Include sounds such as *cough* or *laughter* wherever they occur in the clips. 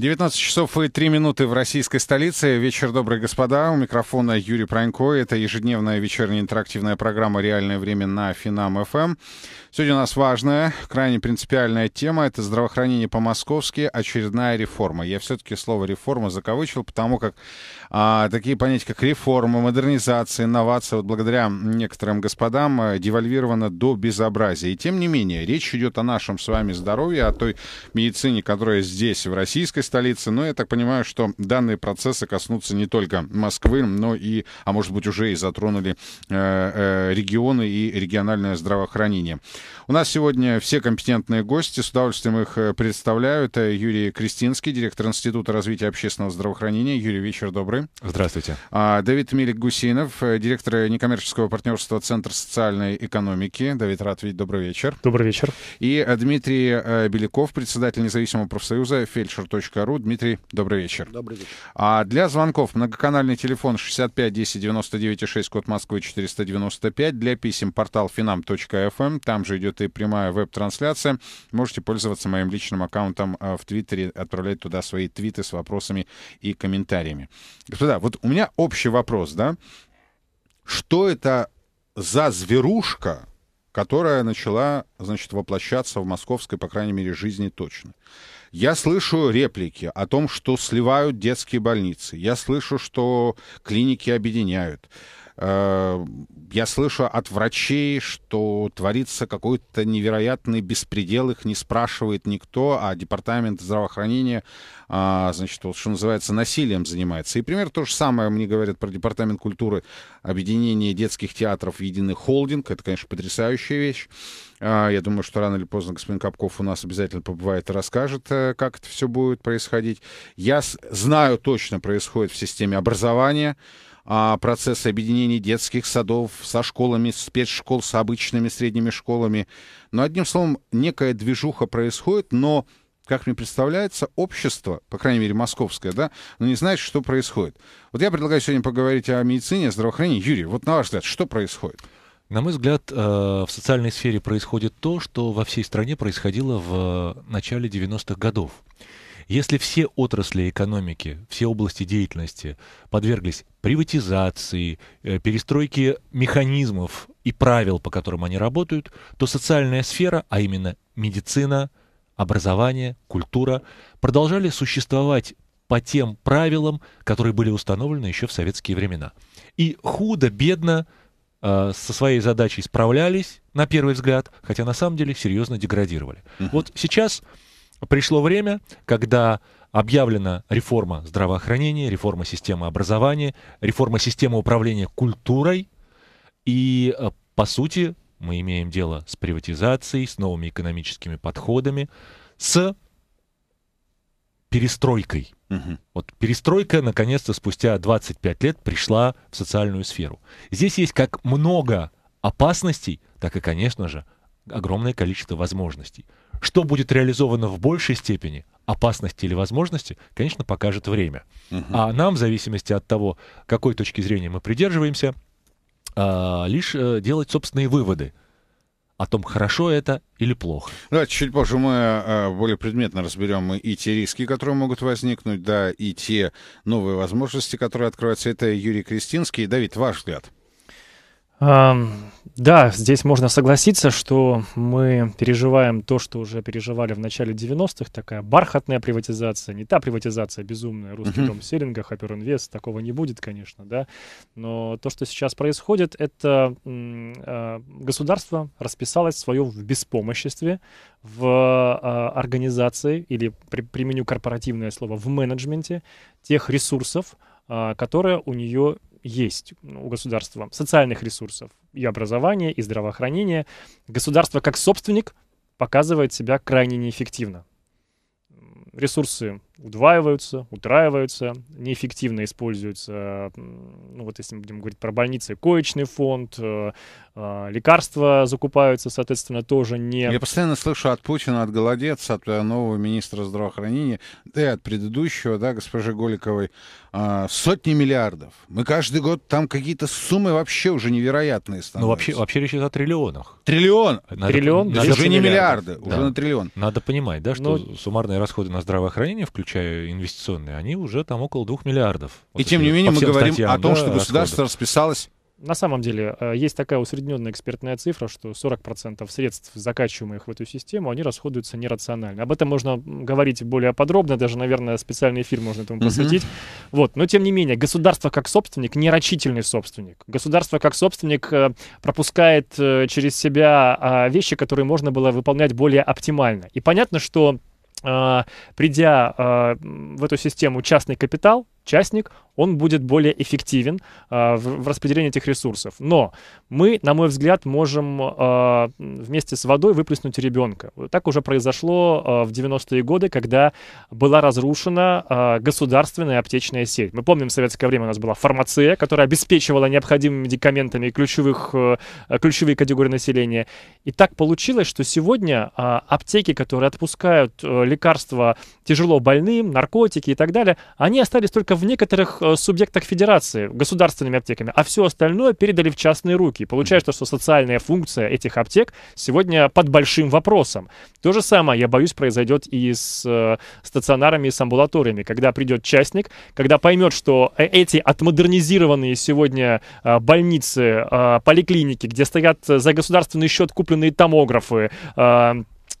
19 часов и 3 минуты в российской столице. Вечер, добрый господа. У микрофона Юрий Пронько. Это ежедневная вечерняя интерактивная программа «Реальное время» на Финам ФМ. Эм. Сегодня у нас важная, крайне принципиальная тема. Это здравоохранение по-московски. Очередная реформа. Я все-таки слово «реформа» закавычил, потому как а, такие понятия, как реформа, модернизация, инновация, вот благодаря некоторым господам э, девальвировано до безобразия. И тем не менее, речь идет о нашем с вами здоровье, о той медицине, которая здесь, в российской столицы. Но я так понимаю, что данные процессы коснутся не только Москвы, но и, а может быть, уже и затронули э, э, регионы и региональное здравоохранение. У нас сегодня все компетентные гости. С удовольствием их э, представляю. Это Юрий Кристинский, директор Института развития общественного здравоохранения. Юрий, вечер добрый. Здравствуйте. А, Давид Милик Гусинов, директор некоммерческого партнерства Центр социальной экономики. Давид, рад видеть. Добрый вечер. Добрый вечер. И Дмитрий Беляков, председатель независимого профсоюза фельдшер.ру kp.ru. Дмитрий, добрый вечер. Добрый вечер. А для звонков многоканальный телефон 65 10 99 6, код Москвы 495. Для писем портал finam.fm. Эм. Там же идет и прямая веб-трансляция. Можете пользоваться моим личным аккаунтом э, в Твиттере, отправлять туда свои твиты с вопросами и комментариями. Господа, вот у меня общий вопрос, да? Что это за зверушка, которая начала, значит, воплощаться в московской, по крайней мере, жизни точно. Я слышу реплики о том, что сливают детские больницы. Я слышу, что клиники объединяют. Э, я слышу от врачей, что творится какой-то невероятный беспредел, их не спрашивает никто, а департамент здравоохранения, а, значит, вот, что называется, насилием занимается. И пример то же самое мне говорят про департамент культуры, объединение детских театров в единый холдинг. Это, конечно, потрясающая вещь. А, я думаю, что рано или поздно господин Капков у нас обязательно побывает и расскажет, э, как это все будет происходить. Я знаю точно, происходит в системе образования а процессы объединения детских садов со школами, спецшкол, с обычными средними школами. Но, одним словом, некая движуха происходит, но, как мне представляется, общество, по крайней мере, московское, да, ну, не знает, что происходит. Вот я предлагаю сегодня поговорить о медицине, о здравоохранении. Юрий, вот на ваш взгляд, что происходит? На мой взгляд, э, в социальной сфере происходит то, что во всей стране происходило в э, начале 90-х годов. Если все отрасли экономики, все области деятельности подверглись приватизации, э, перестройке механизмов и правил, по которым они работают, то социальная сфера, а именно медицина, образование, культура, продолжали существовать по тем правилам, которые были установлены еще в советские времена. И худо-бедно э, со своей задачей справлялись, на первый взгляд, хотя на самом деле серьезно деградировали. Угу. Вот сейчас пришло время, когда объявлена реформа здравоохранения, реформа системы образования, реформа системы управления культурой. И, э, по сути, мы имеем дело с приватизацией, с новыми экономическими подходами, с перестройкой. Угу. Вот перестройка, наконец-то, спустя 25 лет пришла в социальную сферу. Здесь есть как много опасностей, так и, конечно же, огромное количество возможностей. Что будет реализовано в большей степени, опасности или возможности, конечно, покажет время. Угу. А нам, в зависимости от того, какой точки зрения мы придерживаемся, а, лишь э, делать собственные выводы о том, хорошо это или плохо. Давайте чуть позже мы э, более предметно разберем и те риски, которые могут возникнуть, да, и те новые возможности, которые откроются. Это Юрий Кристинский. Давид, ваш взгляд. Да, здесь можно согласиться, что мы переживаем то, что уже переживали в начале 90-х, такая бархатная приватизация, не та приватизация безумная, русский дом Селинга, Хаперинвест, такого не будет, конечно, да, но то, что сейчас происходит, это а, государство расписалось свое в беспомоществе, в а, организации, или при, применю корпоративное слово, в менеджменте тех ресурсов, а, которые у нее есть у государства социальных ресурсов и образования, и здравоохранения. Государство как собственник показывает себя крайне неэффективно. Ресурсы удваиваются, утраиваются, неэффективно используются, ну вот если мы будем говорить про больницы, коечный фонд, э, э, лекарства закупаются, соответственно, тоже не... Я постоянно слышу от Путина, от Голодец, от э, нового министра здравоохранения, да и от предыдущего, да, госпожи Голиковой, а, сотни миллиардов. Мы каждый год там какие-то суммы вообще уже невероятные становятся. Ну вообще, вообще речь идет о триллионах. Триллион! Надо, Триллион? Надо, уже не миллиарды, да. уже на триллион. Надо понимать, да, что Но... суммарные расходы на здравоохранение включают включая инвестиционные, они уже там около двух миллиардов. И тем не менее мы говорим статьям, о том, да, что государство расходов. расписалось на самом деле э, есть такая усредненная экспертная цифра, что 40% средств, закачиваемых в эту систему, они расходуются нерационально. Об этом можно говорить более подробно, даже, наверное, специальный эфир можно этому посвятить. Uh-huh. Вот. Но, тем не менее, государство как собственник — нерачительный собственник. Государство как собственник э, пропускает э, через себя а, вещи, которые можно было выполнять более оптимально. И понятно, что а, придя а, в эту систему частный капитал, частник, он будет более эффективен э, в, в распределении этих ресурсов. Но мы, на мой взгляд, можем э, вместе с водой выплеснуть ребенка. Так уже произошло э, в 90-е годы, когда была разрушена э, государственная аптечная сеть. Мы помним, в советское время у нас была фармация, которая обеспечивала необходимыми медикаментами ключевых, э, ключевые категории населения. И так получилось, что сегодня э, аптеки, которые отпускают э, лекарства тяжело больным, наркотики и так далее, они остались только только в некоторых э, субъектах федерации, государственными аптеками, а все остальное передали в частные руки. Получается, что социальная функция этих аптек сегодня под большим вопросом. То же самое, я боюсь, произойдет и с э, стационарами, и с амбулаториями, когда придет частник, когда поймет, что э, эти отмодернизированные сегодня больницы, поликлиники, где стоят за государственный счет купленные томографы,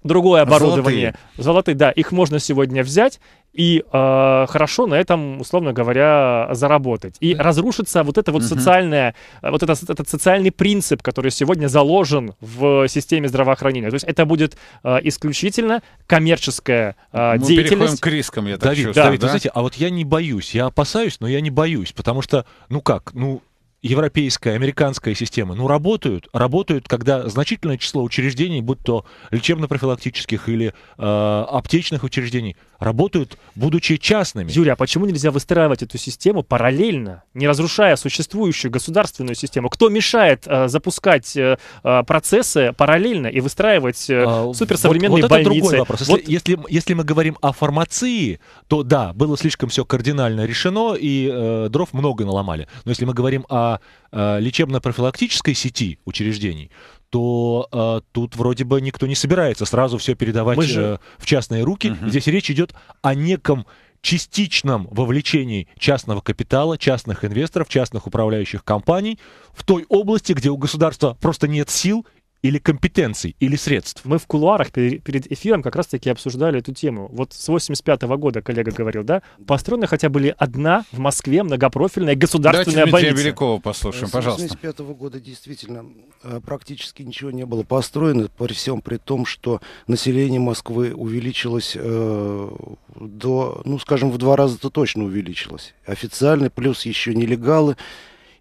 другое оборудование. Золотые. Золотые, да, их можно сегодня взять и э, хорошо на этом, условно говоря, заработать. И разрушится вот это вот угу. социальное, вот это, этот социальный принцип, который сегодня заложен в системе здравоохранения. То есть это будет э, исключительно коммерческая э, Мы деятельность. Мы переходим к рискам, я так Давид, чувствую. Да. Давид, да? вы знаете, а вот я не боюсь, я опасаюсь, но я не боюсь, потому что, ну как, ну европейская, американская системы, ну, работают. Работают, когда значительное число учреждений, будь то лечебно-профилактических или э, аптечных учреждений, работают, будучи частными. Юрий, а почему нельзя выстраивать эту систему параллельно, не разрушая существующую государственную систему? Кто мешает э, запускать э, э процессы параллельно и выстраивать э, а, суперсовременные вот, вот больницы? другой вопрос. Если, вот... если, если мы говорим о фармации, то да, было слишком все кардинально решено, и э, дров много наломали. Но если мы говорим о э, лечебно-профилактической сети учреждений, то э, тут вроде бы никто не собирается сразу все передавать Мы же... э, в частные руки. Угу. Здесь речь идет о неком частичном вовлечении частного капитала, частных инвесторов, частных управляющих компаний в той области, где у государства просто нет сил или компетенций, или средств. Мы в кулуарах перед эфиром как раз-таки обсуждали эту тему. Вот с 85 -го года коллега говорил, да, построена хотя бы одна в Москве многопрофильная государственная Давайте больница. Дмитрия Белякова послушаем, с пожалуйста. С 85 года действительно э, практически ничего не было построено, при всем при том, что население Москвы увеличилось э, до, ну, скажем, в два раза-то точно увеличилось. Официальный, плюс еще нелегалы,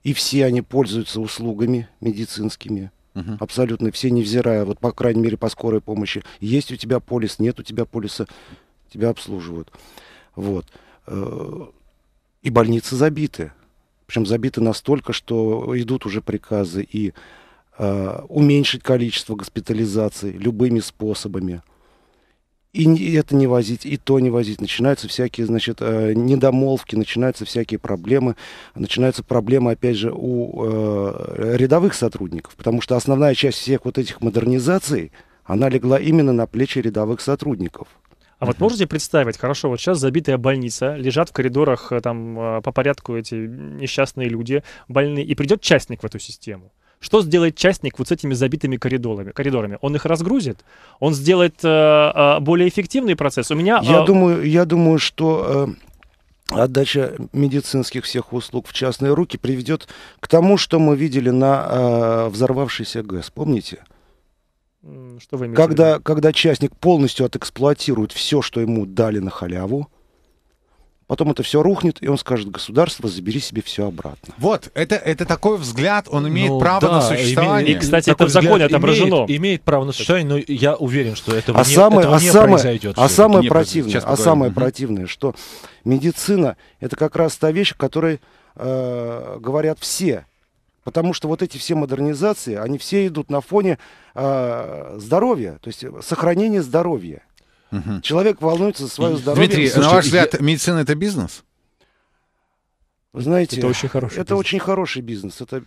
и все они пользуются услугами медицинскими угу. абсолютно все, невзирая, вот по крайней мере по скорой помощи, есть у тебя полис, нет у тебя полиса, тебя обслуживают. Вот. Э, и больницы забиты. Причем забиты настолько, что идут уже приказы и э, уменьшить количество госпитализаций любыми способами и это не возить, и то не возить. Начинаются всякие, значит, э, недомолвки, начинаются всякие проблемы. Начинаются проблемы, опять же, у э, рядовых сотрудников, потому что основная часть всех вот этих модернизаций, она легла именно на плечи рядовых сотрудников. А вот можете представить, хорошо, вот сейчас забитая больница, лежат в коридорах э, там э, по порядку эти несчастные люди, больные, и придет частник в эту систему. Что сделает частник вот с этими забитыми коридорами? коридорами? Он их разгрузит? Он сделает э, э более эффективный процесс? У меня... Я, э, думаю, я думаю, что... Э отдача медицинских всех услуг в частные руки приведет к тому, что мы видели на э, взорвавшийся ГЭС. Помните? Что вы имеете когда, в виду? когда частник полностью отэксплуатирует все, что ему дали на халяву, потом это все рухнет, и он скажет, государство, забери себе все обратно. Вот, это, это такой взгляд, он имеет ну, право да, на существование. И, кстати, такой это в законе отображено. Имеет, имеет право на существование, но я уверен, что это а не, самое, этого а не самое, произойдет. А самое противное, а самое а противное, что медицина это как раз та вещь, о которой э, говорят все. Потому что вот эти все модернизации, они все идут на фоне э, здоровья, то есть сохранения здоровья. Угу. Человек волнуется за свое здоровье. Дмитрий, Слушайте, на ваш взгляд, я... медицина это бизнес? Вы знаете, это очень хороший это бизнес. очень хороший бизнес. Это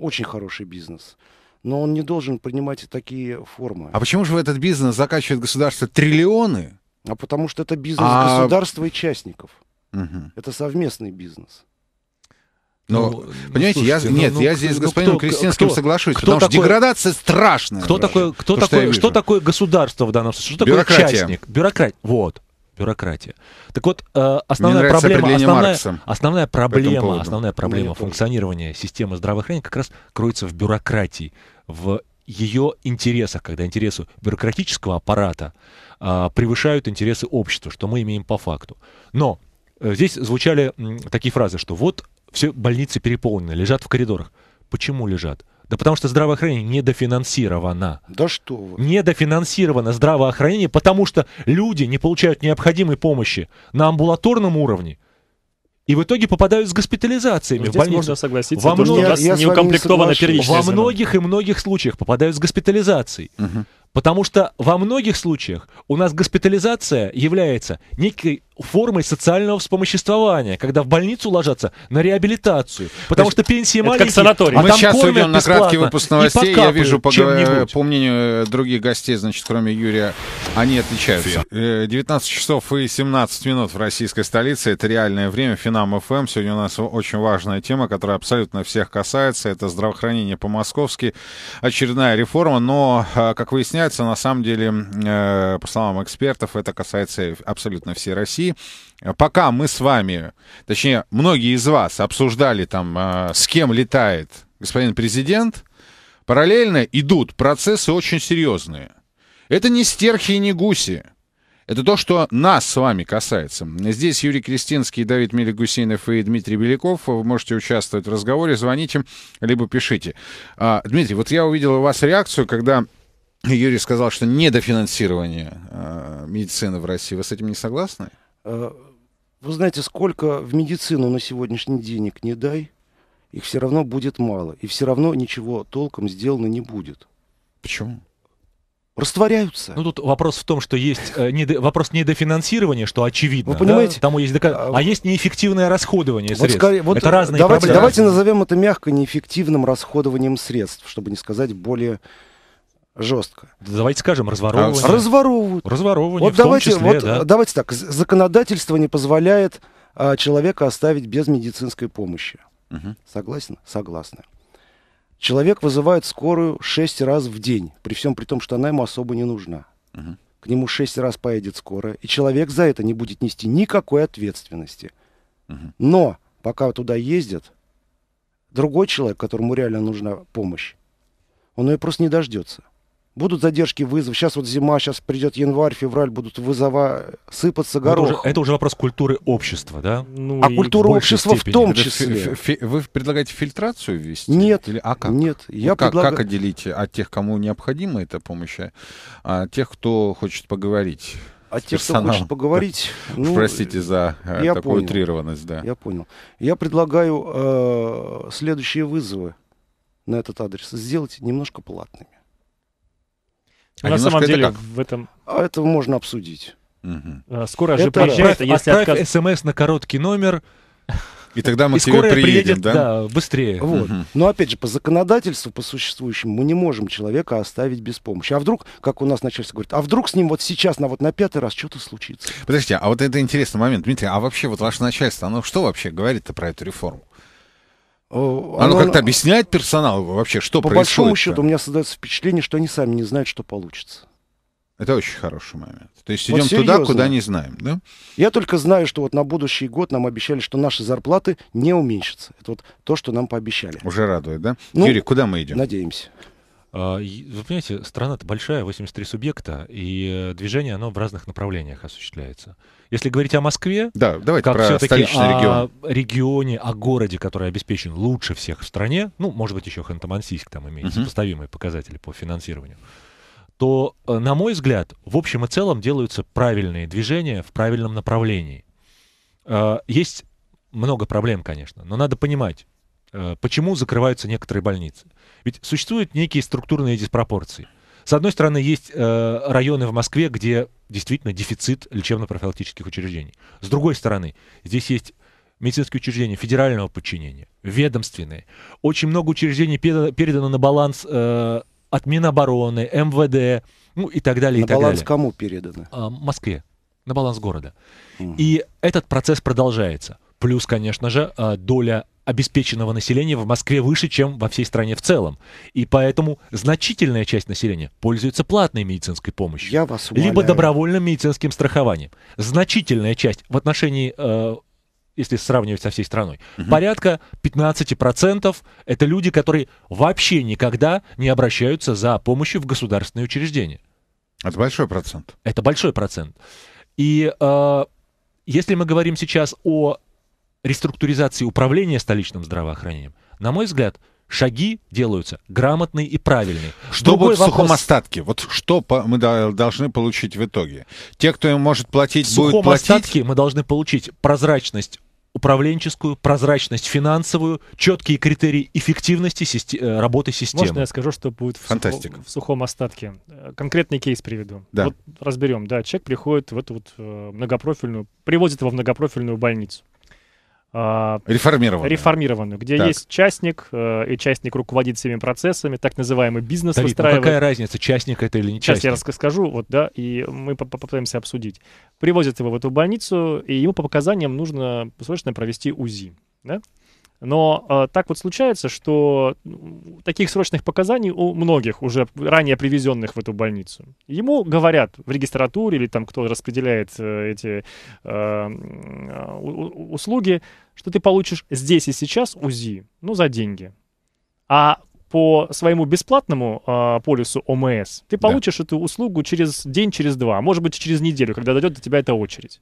очень хороший бизнес. Но он не должен принимать такие формы. А почему же в этот бизнес закачивает государство триллионы? А потому что это бизнес а... государства и частников. Угу. Это совместный бизнес. Но, ну, ну, понимаете, слушайте, я, ну, нет, ну, я ну, здесь с господином кто, Кристинским кто, соглашусь, кто потому такой, что деградация страшная. Кто вообще, такой, кто то, такой, что, что такое государство в данном случае? Что Бюрократия. такое Бюрократия. Вот бюрократия. Так вот, э, основная проблема, основная, основная проблема, основная проблема функционирования системы здравоохранения как раз кроется в бюрократии, в ее интересах, когда интересы бюрократического аппарата а, превышают интересы общества, что мы имеем по факту. Но э, здесь звучали такие фразы, что вот все больницы переполнены, лежат в коридорах. Почему лежат? Да потому что здравоохранение недофинансировано. Да что вы. Недофинансировано здравоохранение, потому что люди не получают необходимой помощи на амбулаторном уровне. И в итоге попадают с госпитализациями ну, Здесь в больницу. можно согласиться, во то, что я, у нас я не укомплектована не первичная Во многих и многих случаях попадают с госпитализацией. Угу. Потому что во многих случаях у нас госпитализация является некой формой социального вспомоществования, когда в больницу ложатся на реабилитацию, потому есть, что пенсии маленькие, как санаторий. а Мы там сейчас уйдем на краткий выпуск новостей, я вижу, по, э, по мнению э, других гостей, значит, кроме Юрия, они отличаются. 19 э, часов и 17 минут в российской столице, это реальное время, Финам ФМ, эм. сегодня у нас очень важная тема, которая абсолютно всех касается, это здравоохранение по-московски, очередная реформа, но, как выясняется, на самом деле, по словам экспертов, это касается абсолютно всей России, Э, пока мы с вами, точнее, многие из вас обсуждали там, э, с кем летает господин президент, параллельно идут процессы очень серьезные. Это не стерхи и не гуси. Это то, что нас с вами касается. Здесь Юрий Кристинский, Давид Мелегусинов и Дмитрий Беляков. Вы можете участвовать в разговоре, звоните, либо пишите. А, Дмитрий, вот я увидел у вас реакцию, когда Юрий сказал, что недофинансирование а, медицины в России. Вы с этим не согласны? Э, вы знаете, сколько в медицину на сегодняшний денег не дай, их все равно будет мало. И все равно ничего толком сделано не будет. Почему? Растворяются. Ну, тут вопрос в том, что есть э, недо... вопрос недофинансирования, что очевидно. Вы понимаете? Да? Тому есть доказ... А, а есть неэффективное расходование вот средств. Скорее, вот это разные давайте, проблемы. Давайте назовем это мягко неэффективным расходованием средств, чтобы не сказать более жестко. Давайте скажем, разворовывание. А, разворовывают. Разворовывание вот в давайте, том числе, вот, да. Давайте так, законодательство не позволяет а, человека оставить без медицинской помощи. Угу. Согласен? Согласна. Человек вызывает скорую 6 раз в день, при всем при том, что она ему особо не нужна. Угу. К нему 6 раз поедет скорая, и человек за это не будет нести никакой ответственности. Угу. Но пока туда ездят, другой человек, которому реально нужна помощь, он ее просто не дождется будут задержки вызов. Сейчас вот зима, сейчас придет январь, февраль, будут вызова сыпаться горох. Это уже, это уже вопрос культуры общества, да? Ну, а культура общества степени. в том это числе. Фи- вы предлагаете фильтрацию ввести? Нет. Или, а как? Нет. Я как, предлаг... как отделить от тех, кому необходима эта помощь, а, а тех, кто хочет поговорить? А те, кто хочет поговорить... *laughs* Ну, Простите за э, я такую понял. утрированность, да. Я понял. Я предлагаю э, следующие вызовы на этот адрес сделать немножко платными. А на а самом деле это как? в этом... А это можно обсудить. Угу. Скоро это же приезжает, отправь, если отправь смс на короткий номер. И тогда мы и к тебе приедем, приедет, да? Да, быстрее. Вот. Угу. Но опять же, по законодательству, по существующему, мы не можем человека оставить без помощи. А вдруг, как у нас начальство говорит, а вдруг с ним вот сейчас, на вот на пятый раз что-то случится? Подождите, а вот это интересный момент, Дмитрий, а вообще вот ваше начальство, оно что вообще говорит-то про эту реформу? Оно, э, а ну, оно как-то объясняет персоналу вообще, что по происходит? По большому счету у меня создается впечатление, что они сами не знают, что получится. Это очень хороший момент. То есть идем вот туда, куда не знаем, да? Я только знаю, что вот на будущий год нам обещали, что наши зарплаты не уменьшатся. Это вот то, что нам пообещали. Уже радует, да? Ну, Юрий, куда мы идем? Надеемся. А, вы понимаете, страна-то большая, 83 субъекта, и движение, оно в разных направлениях осуществляется. Если говорить о Москве, да, давайте как все-таки о регион. регионе, о городе, который обеспечен лучше всех в стране, ну, может быть, еще Ханты-Мансийск там имеет угу. сопоставимые показатели по финансированию, то, э, на мой взгляд, в общем и целом делаются правильные движения в правильном направлении. Э, есть много проблем, конечно, но надо понимать, Э, почему закрываются некоторые больницы. Ведь существуют некие структурные диспропорции. С одной стороны, есть э, районы в Москве, где действительно дефицит лечебно-профилактических учреждений. С другой стороны, здесь есть медицинские учреждения федерального подчинения, ведомственные. Очень много учреждений передано на баланс э, от Минобороны, МВД, ну и так далее. На и так баланс далее. кому передано? А, Москве, на баланс города. Угу. И этот процесс продолжается. Плюс, конечно же, доля обеспеченного населения в Москве выше, чем во всей стране в целом. И поэтому значительная часть населения пользуется платной медицинской помощью. Я вас умоляю. Либо добровольным медицинским страхованием. Значительная часть в отношении э, если сравнивать со всей страной. Угу. Порядка 15% это люди, которые вообще никогда не обращаются за помощью в государственные учреждения. Это большой процент. Это большой процент. И э, если мы говорим сейчас о реструктуризации управления столичным здравоохранением, на мой взгляд, шаги делаются грамотные и правильные. Что Другой вот в сухом вопрос... остатке? Вот что мы должны получить в итоге? Те, кто им может платить, будут платить? В сухом остатке мы должны получить прозрачность управленческую, прозрачность финансовую, четкие критерии эффективности систи- э, работы системы. Можно я скажу, что будет в, Фантастика. Сухом, в сухом остатке? Э, конкретный кейс приведу. Да. Вот разберем. Да, человек приходит в эту вот э, многопрофильную, привозит его в многопрофильную больницу. А, реформированную. Реформированную, где так. есть частник, э, и частник руководит всеми процессами, так называемый бизнес Давид, ну выстраивает. Ну какая разница, частник это или не частник? Сейчас я расскажу, вот, да, и мы попытаемся обсудить. Привозят его в эту больницу, и ему по показаниям нужно срочно провести УЗИ. Да? Но э, так вот случается, что таких срочных показаний у многих, уже ранее привезенных в эту больницу, ему говорят в регистратуре или там кто распределяет э, эти э, услуги, что ты получишь здесь и сейчас УЗИ, ну, за деньги. А по своему бесплатному э, а, полюсу ОМС ты получишь да. эту услугу через день, через два, а может быть, через неделю, когда дойдет до тебя эта очередь.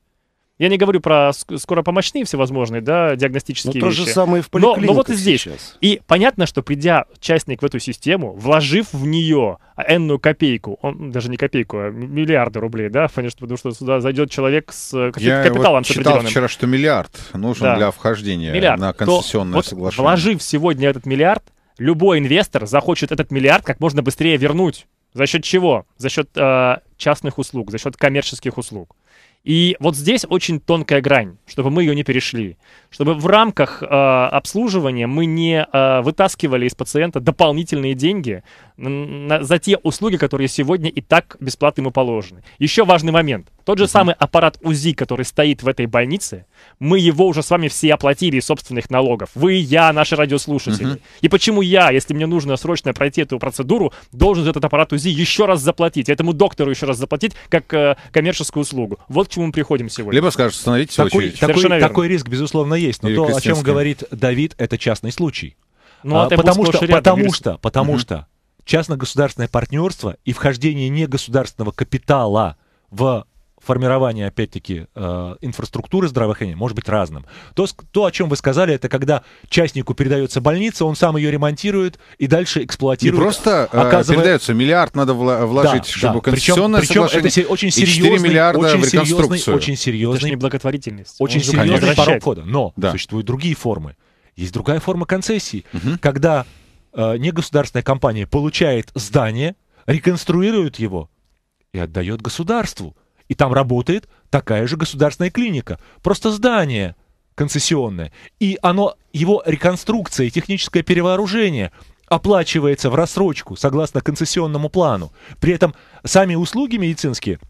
Я не говорю про скоропомощные всевозможные, да, диагностические но ну, вещи. То же самое в поликлиниках но, но вот и здесь. Сейчас. И понятно, что придя частник в эту систему, вложив в нее энную копейку, он ну, даже не копейку, а миллиарды рублей, да, конечно, потому что сюда зайдет человек с э, Я капиталом вот читал вчера, что миллиард нужен да. для вхождения миллиард. на концессионное То соглашение. Вот вложив сегодня этот миллиард, любой инвестор захочет этот миллиард как можно быстрее вернуть. За счет чего? За счет э, частных услуг, за счет коммерческих услуг. И вот здесь очень тонкая грань, чтобы мы ее не перешли, чтобы в рамках э, обслуживания мы не э, вытаскивали из пациента дополнительные деньги на, за те услуги, которые сегодня и так бесплатно ему положены. Еще важный момент. Тот же самый аппарат УЗИ, который стоит в этой больнице, мы его уже с вами все оплатили из собственных налогов. Вы, и я, наши радиослушатели. Uh-huh. И почему я, если мне нужно срочно пройти эту процедуру, должен за этот аппарат УЗИ еще раз заплатить, этому доктору еще раз заплатить, как э, коммерческую услугу? Вот чему мы приходим сегодня. Либо скажут, становитесь такой, очередь. Такой, верно. такой риск, безусловно, есть. Но Или то, о чем говорит Давид, это частный случай. Ну, а, а потому, что, рядом, потому что, потому угу. что частно-государственное партнерство и вхождение негосударственного капитала в формирование, опять-таки, э, инфраструктуры здравоохранения может быть разным. То, то, о чем вы сказали, это когда частнику передается больница, он сам ее ремонтирует и дальше эксплуатирует. Не просто э, оказывая... передается, миллиард надо э, вложить, да, чтобы да. концессионное причем, причем это очень серьезный, миллиарда очень в серьезный, очень серьезный, это не благотворительность. Очень серьезный порог входа. Но да. существуют другие формы. Есть другая форма концессии, угу. когда э, негосударственная компания получает здание, реконструирует его и отдает государству и там работает такая же государственная клиника. Просто здание концессионное. И оно, его реконструкция и техническое перевооружение оплачивается в рассрочку согласно концессионному плану. При этом сами услуги медицинские –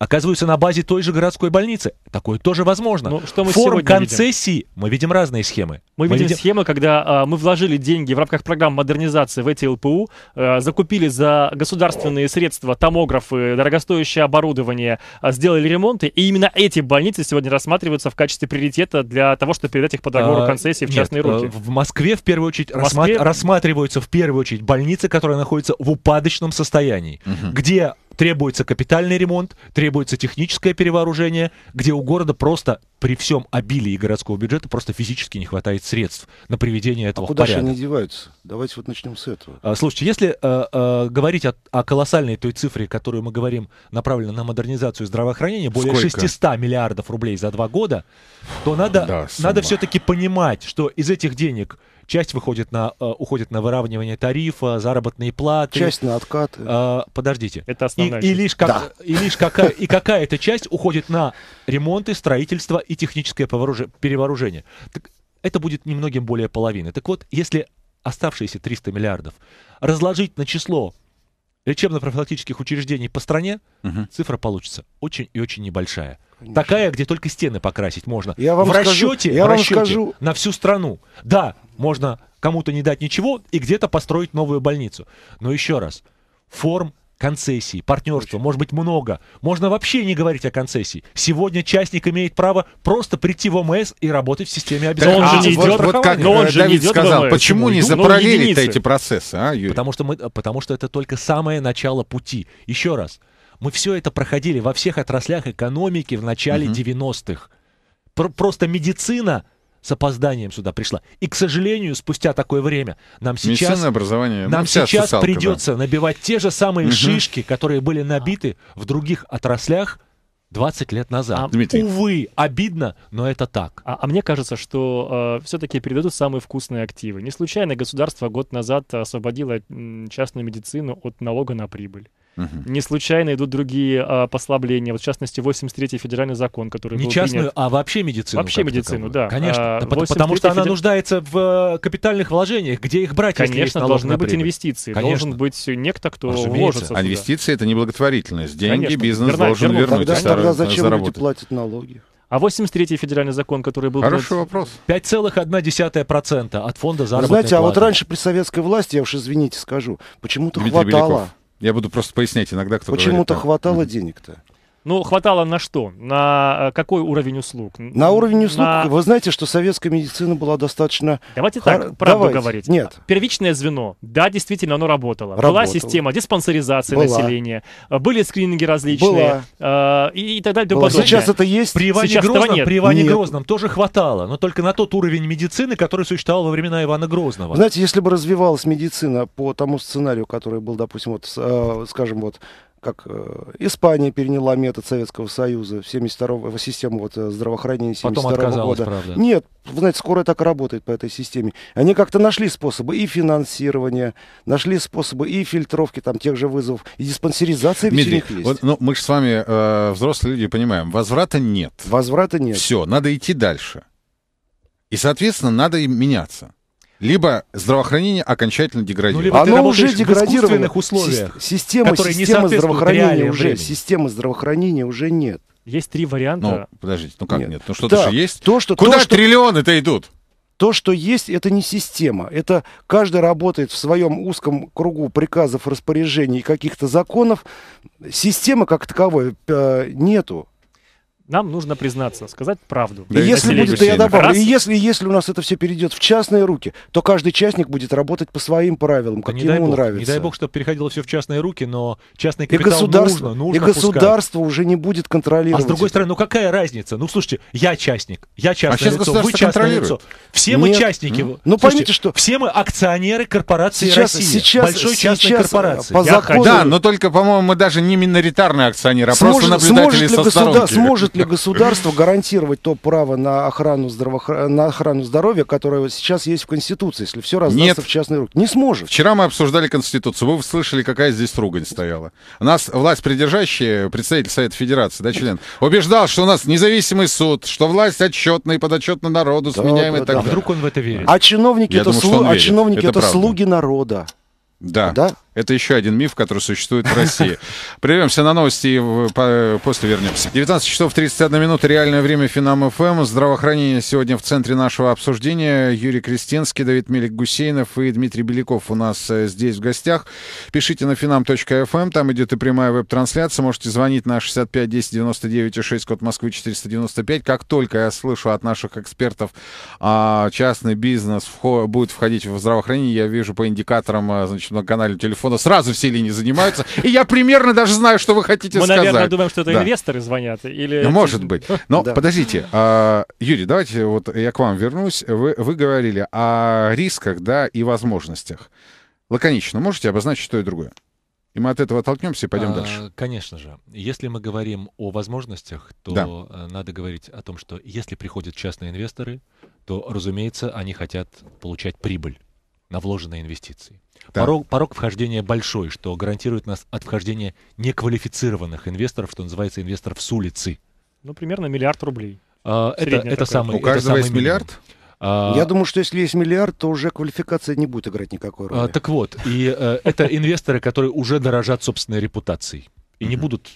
оказываются на базе той же городской больницы. Такое тоже возможно. Ну, что мы Форм концессии видим? мы видим разные схемы. Мы, мы видим, видим схемы, когда э, мы вложили деньги в рамках программ модернизации в эти ЛПУ, э, закупили за государственные средства томографы, дорогостоящее оборудование, э, сделали ремонты, и именно эти больницы сегодня рассматриваются в качестве приоритета для того, чтобы передать их по договору а, концессии в частные руки. В Москве в первую очередь в рассматр... рассматриваются в первую очередь больницы, которые находятся в упадочном состоянии, где требуется капитальный ремонт, требуется техническое перевооружение, где у города просто при всем обилии городского бюджета просто физически не хватает средств на приведение этого а куда в порядок. Же они деваются? Давайте вот начнем с этого. А, слушайте, если а, а, говорить о, о колоссальной той цифре, которую мы говорим, направленной на модернизацию здравоохранения, более Сколько? 600 миллиардов рублей за два года, то надо, да, надо все-таки понимать, что из этих денег Часть выходит на, э, уходит на выравнивание тарифа, заработные платы. Часть на откаты. Э, подождите. Это основная и, И лишь, как, да. и лишь какая, и какая-то часть уходит на ремонты, строительство и техническое перевооружение. Так это будет немногим более половины. Так вот, если оставшиеся 300 миллиардов разложить на число лечебно-профилактических учреждений по стране, угу. цифра получится очень и очень небольшая. Конечно. Такая, где только стены покрасить можно. Я вам в расчете, скажу, я в расчете вам скажу... на всю страну. Да, можно кому-то не дать ничего и где-то построить новую больницу. Но еще раз, форм концессии, партнерства, Очень. может быть много. Можно вообще не говорить о концессии. Сегодня частник имеет право просто прийти в ОМС и работать в системе обязательно. Но он же а, не вот, идет, вот, вот как э, но он Давид же не сказал, почему ну, не ну, запараллелить эти процессы, а, Юрий? Потому что, мы, потому что это только самое начало пути. Еще раз, мы все это проходили во всех отраслях экономики в начале угу. 90-х. Про- просто медицина с опозданием сюда пришла. И, к сожалению, спустя такое время нам сейчас, образование, ну, нам ну, сейчас сусалка, придется да. набивать те же самые угу. шишки, которые были набиты в других отраслях 20 лет назад. А, Дмитрий. Увы, обидно, но это так. А, а мне кажется, что э, все-таки передадут самые вкусные активы. Не случайно государство год назад освободило частную медицину от налога на прибыль. Угу. Не случайно идут другие а, послабления. Вот, в частности, 83-й федеральный закон, который Не был частную, принят. а вообще медицину. Вообще медицину, таковую. да. Конечно, а, потому что она нуждается в э, капитальных вложениях. Где их брать, Конечно, если должны быть инвестиции. Конечно. Должен быть некто, кто Разумеется. вложится А инвестиции — это не благотворительность. Деньги Конечно. бизнес Верна, должен вернуть. Тогда, и тогда зачем заработать. люди платят налоги? А 83-й федеральный закон, который был... Хороший принят... вопрос. 5,1% от фонда заработной Знаете, платы. а вот раньше при советской власти, я уж извините скажу, почему-то хватало. Беляков. Я буду просто пояснять иногда, кто Почему-то хватало денег-то. Ну, хватало на что? На э, какой уровень услуг? На уровень услуг, на... вы знаете, что советская медицина была достаточно... Давайте Хар... так, правду Давайте. говорить. Нет. Первичное звено, да, действительно, оно работало. работало. Была система диспансеризации была. населения, были скрининги различные была. Э, и, так далее. Была. Сейчас это есть. При Иване, Сейчас Грозном, нет. при Иване нет. Грозном тоже хватало, но только на тот уровень медицины, который существовал во времена Ивана Грозного. Знаете, если бы развивалась медицина по тому сценарию, который был, допустим, вот, э, скажем, вот как э, Испания переняла метод Советского Союза, 72 систему вот э, здравоохранения 72 -го года. Правда. Нет, вы знаете, скоро так и работает по этой системе. Они как-то нашли способы и финансирования, нашли способы и фильтровки там тех же вызовов, и диспансеризации Дмитрий, вот, ну, мы же с вами э, взрослые люди понимаем, возврата нет. Возврата нет. Все, надо идти дальше. И, соответственно, надо и меняться либо здравоохранение окончательно деградирует. Ну, Оно уже деградировано. В условиях, Си- система, система не здравоохранения уже, времени. системы здравоохранения уже нет. Есть три варианта. Ну, подождите, ну как нет? нет? Ну что-то да, же есть. То, что, Куда то, что... триллионы-то идут? То, что есть, это не система. Это каждый работает в своем узком кругу приказов, распоряжений и каких-то законов. Системы как таковой э, нету. Нам нужно признаться, сказать правду. и если будет, я добавлю, раз. и если, если у нас это все перейдет в частные руки, то каждый частник будет работать по своим правилам, как ну, не ему бог, нравится. Не дай бог, чтобы переходило все в частные руки, но частный капитал и государство, нужно, нужно И государство пускать. уже не будет контролировать. А с другой это. стороны, ну какая разница? Ну слушайте, я частник, я частное а лицо, вы частное лицо. Все Нет. мы частники. Ну слушайте, поймите, что... Все мы акционеры корпорации сейчас, России. Сейчас, большой сейчас частной корпорации. По закону... Да, но только, по-моему, мы даже не миноритарные акционеры, а сможет, просто наблюдатели со сторонки. Сможет ли государство гарантировать то право на охрану, здраво... на охрану здоровья, которое сейчас есть в Конституции, если все раздастся Нет. в частные руки? Не сможет. Вчера мы обсуждали Конституцию. Вы слышали, какая здесь ругань стояла. У нас власть придержащая, представитель Совета Федерации, да, член, убеждал, что у нас независимый суд, что власть отчетная и подотчетна народу, да, сменяемая да, и так да. далее. вдруг он в это верит? А чиновники, Я это, думаю, слу... а чиновники это, это слуги народа. Да. да. Это еще один миф, который существует в России. *laughs* Прервемся на новости и после вернемся. 19 часов 31 минута. Реальное время Финам ФМ. Здравоохранение сегодня в центре нашего обсуждения. Юрий Крестенский, Давид Мелик Гусейнов и Дмитрий Беляков у нас э, здесь в гостях. Пишите на finam.fm. Эм, там идет и прямая веб-трансляция. Можете звонить на 65 10 99 и 6, код Москвы 495. Как только я слышу от наших экспертов, а, частный бизнес будет входить в здравоохранение, я вижу по индикаторам а, значит, нашем канале телефона сразу все линии занимаются, и я примерно даже знаю, что вы хотите Мы, сказать. Мы, наверное, думаем, что это да. инвесторы звонят. Или... Ну, может быть. Но да. подождите, а, Юрий, давайте вот я к вам вернусь. Вы, вы говорили о рисках да, и возможностях. Лаконично можете обозначить то и другое? И мы от этого оттолкнемся и пойдем а, дальше. Конечно же. Если мы говорим о возможностях, то да. надо говорить о том, что если приходят частные инвесторы, то, разумеется, они хотят получать прибыль на вложенные инвестиции. Да. Порог, порог вхождения большой, что гарантирует нас от вхождения неквалифицированных инвесторов, что называется инвесторов с улицы. Ну, примерно миллиард рублей. А, это это самый, У каждого это самый есть миллиард? А, Я думаю, что если есть миллиард, то уже квалификация не будет играть никакой а, роли. А, так вот, и э, это инвесторы, которые уже дорожат собственной репутацией и не будут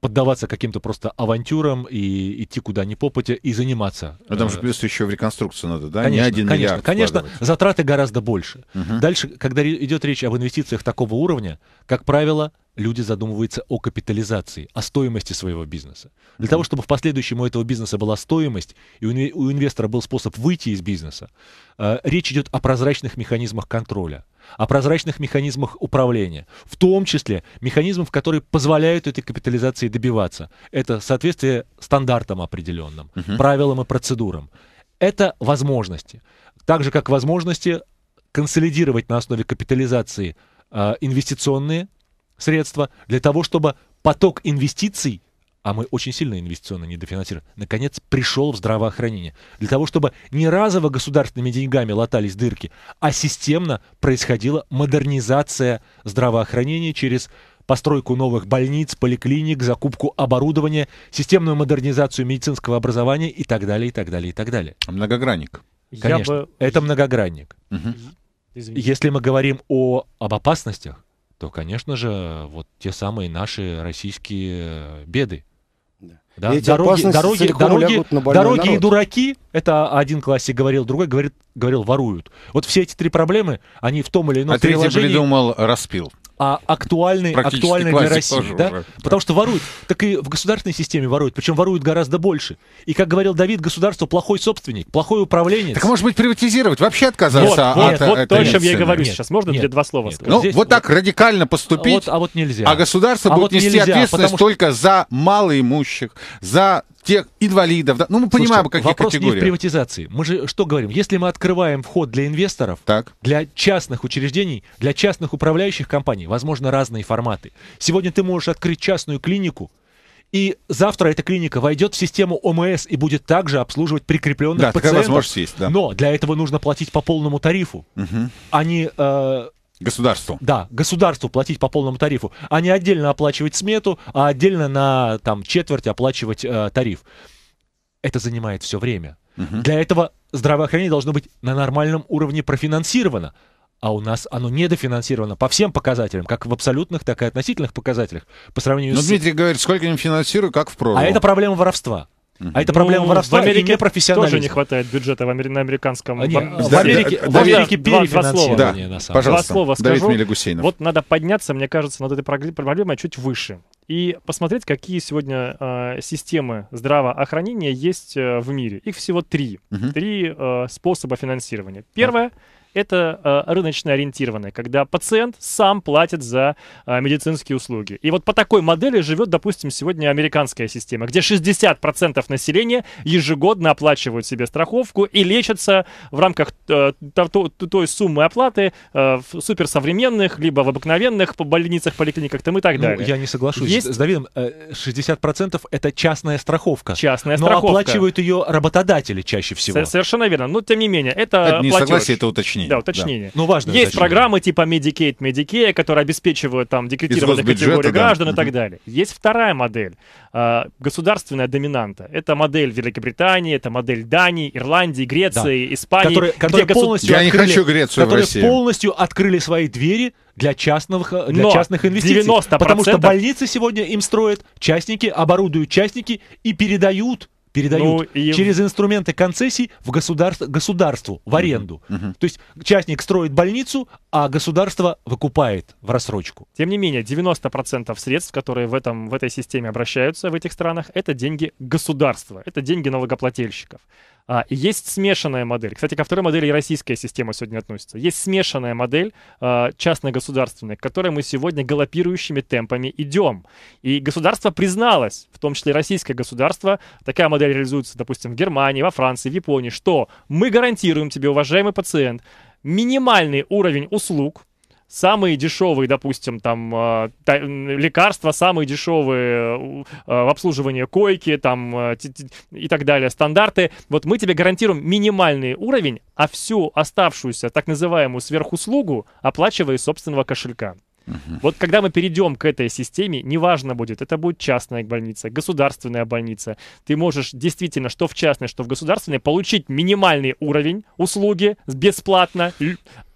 поддаваться каким-то просто авантюрам и идти куда ни попадя и заниматься. А там же э, плюс еще в реконструкцию надо, да? Конечно, не один конечно, конечно, затраты гораздо больше. Угу. Дальше, когда идет речь об инвестициях такого уровня, как правило, люди задумываются о капитализации, о стоимости своего бизнеса. Для mm того, чтобы в последующем у этого бизнеса была стоимость, и у инвестора был способ выйти из бизнеса, э, речь идет о прозрачных механизмах контроля о прозрачных механизмах управления, в том числе механизмов, которые позволяют этой капитализации добиваться. Это соответствие стандартам определенным, угу. правилам и процедурам. Это возможности. Так же, как возможности консолидировать на основе капитализации э, инвестиционные средства для того, чтобы поток инвестиций – а мы очень сильно инвестиционно недофинансированы, наконец пришел в здравоохранение. Для того, чтобы не разово государственными деньгами латались дырки, а системно происходила модернизация здравоохранения через постройку новых больниц, поликлиник, закупку оборудования, системную модернизацию медицинского образования и так далее, и так далее, и так далее. Многогранник. Конечно, Я бы... это многогранник. Угу. Если мы говорим о, об опасностях, то, конечно же, вот те самые наши российские беды. Да? Эти дороги, дороги, дороги, дороги и дураки, это один классик говорил, другой говорит, говорил, воруют. Вот все эти три проблемы, они в том или ином а приложении... А третий придумал распил а актуальный, актуальный для России. Тоже да? Уже. Потому что воруют, так и в государственной системе воруют, причем воруют гораздо больше. И, как говорил Давид, государство плохой собственник, плохой управление. Так может быть приватизировать, вообще отказаться вот, от, нет, от, вот от то, о чем я и говорю нет, сейчас. Можно нет, мне два слова сказать? Ну, Здесь, вот так вот, радикально поступить, вот, а вот нельзя. А государство а будет вот нести ответственность что... только за малоимущих, за тех инвалидов. Да? Ну, мы Слушайте, понимаем, какие вопрос категории. Вопрос не в приватизации. Мы же что говорим? Если мы открываем вход для инвесторов, так. для частных учреждений, для частных управляющих компаний, возможно, разные форматы. Сегодня ты можешь открыть частную клинику, и завтра эта клиника войдет в систему ОМС и будет также обслуживать прикрепленных да, пациентов. Такая возможность есть, да. Но для этого нужно платить по полному тарифу, угу. а не э, Государству. Да, государству платить по полному тарифу, а не отдельно оплачивать смету, а отдельно на там, четверть оплачивать э, тариф. Это занимает все время. Угу. Для этого здравоохранение должно быть на нормальном уровне профинансировано. А у нас оно недофинансировано по всем показателям, как в абсолютных, так и относительных показателях. По сравнению Но с... Дмитрий говорит, сколько им финансируют, как в прошлом. А это проблема воровства. А это проблема ну, воровства в Америке профессионализма. тоже не хватает бюджета в Амер... на американском... А, нет, в, да, Америке, да, в Америке да, два, слова. Да, два слова скажу. Давид Мелегусейнов. Вот надо подняться, мне кажется, над этой проблемой чуть выше. И посмотреть, какие сегодня э, системы здравоохранения есть э, в мире. Их всего три. Угу. Три э, способа финансирования. Первое да это э, рыночно ориентированное, когда пациент сам платит за э, медицинские услуги. И вот по такой модели живет, допустим, сегодня американская система, где 60% населения ежегодно оплачивают себе страховку и лечатся в рамках э, той, той суммы оплаты э, в суперсовременных, либо в обыкновенных больницах, поликлиниках там и так ну, далее. Ну, я не соглашусь Есть... с Давидом. 60% э, это частная страховка. Частная страховка. Но оплачивают ее работодатели чаще всего. С совершенно верно. Но тем не менее, это... это не платеж. согласие, это уточнение уточнение. Да, уточнение. Да. Ну, важно. Есть уточнение. программы типа Medicaid, Medicare, которые обеспечивают там декретированные категории да. граждан и так далее. Есть вторая модель, а, государственная доминанта. Это модель Великобритании, это модель Дании, Ирландии, Греции, да. Испании. Которые, которые госу... полностью Я открыли, не хочу Грецию которые в полностью открыли свои двери для частных, для Но частных инвестиций. 90%... Потому что больницы сегодня им строят частники, оборудуют частники и передают передают ну, и... через инструменты концессий в государство, государству в аренду. Угу. Uh -huh. То есть частник строит больницу, а государство выкупает в рассрочку. Тем не менее, 90% средств, которые в, этом, в этой системе обращаются в этих странах, это деньги государства, это деньги налогоплательщиков. А, есть смешанная модель. Кстати, ко второй модели и российская система сегодня относится. Есть смешанная модель а, частно-государственная, к которой мы сегодня галопирующими темпами идем. И государство призналось, в том числе российское государство, такая модель реализуется, допустим, в Германии, во Франции, в Японии, что мы гарантируем тебе, уважаемый пациент, минимальный уровень услуг, самые дешевые, допустим, там а, лекарства, самые дешевые в э, э, обслуживании койки там э, и так далее, стандарты. Вот мы тебе гарантируем минимальный уровень, а всю оставшуюся так называемую сверхуслугу оплачивай из собственного кошелька. Угу. Вот когда мы перейдем к этой системе, неважно будет, это будет частная больница, государственная больница, ты можешь действительно что в частной, что в государственной получить минимальный уровень услуги бесплатно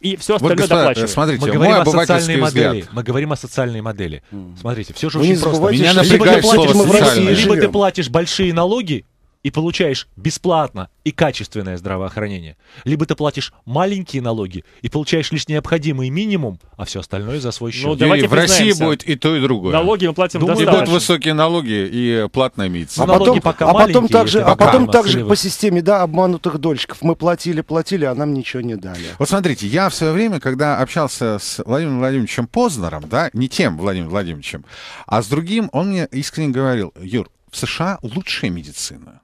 и все остальное вот, господа, доплачиваем. Смотрите, мы говорим о социальной модели. Мы говорим о социальной модели. Смотрите, все же Вы очень просто. Меня либо, ты платишь, либо ты платишь большие налоги, и получаешь бесплатно и качественное здравоохранение. Либо ты платишь маленькие налоги и получаешь лишь необходимый минимум, а все остальное за свой счет. Ну, давайте в России будет и то, и другое. Налоги мы платим Думаю, достаточно. будут высокие налоги и платная медицина. А потом, налоги пока а потом также, а потом также по системе да, обманутых дольщиков. Мы платили, платили, а нам ничего не дали. Вот смотрите, я в свое время, когда общался с Владимиром Владимировичем Познером, да, не тем Владимиром Владимировичем, а с другим, он мне искренне говорил, Юр, в США лучшая медицина.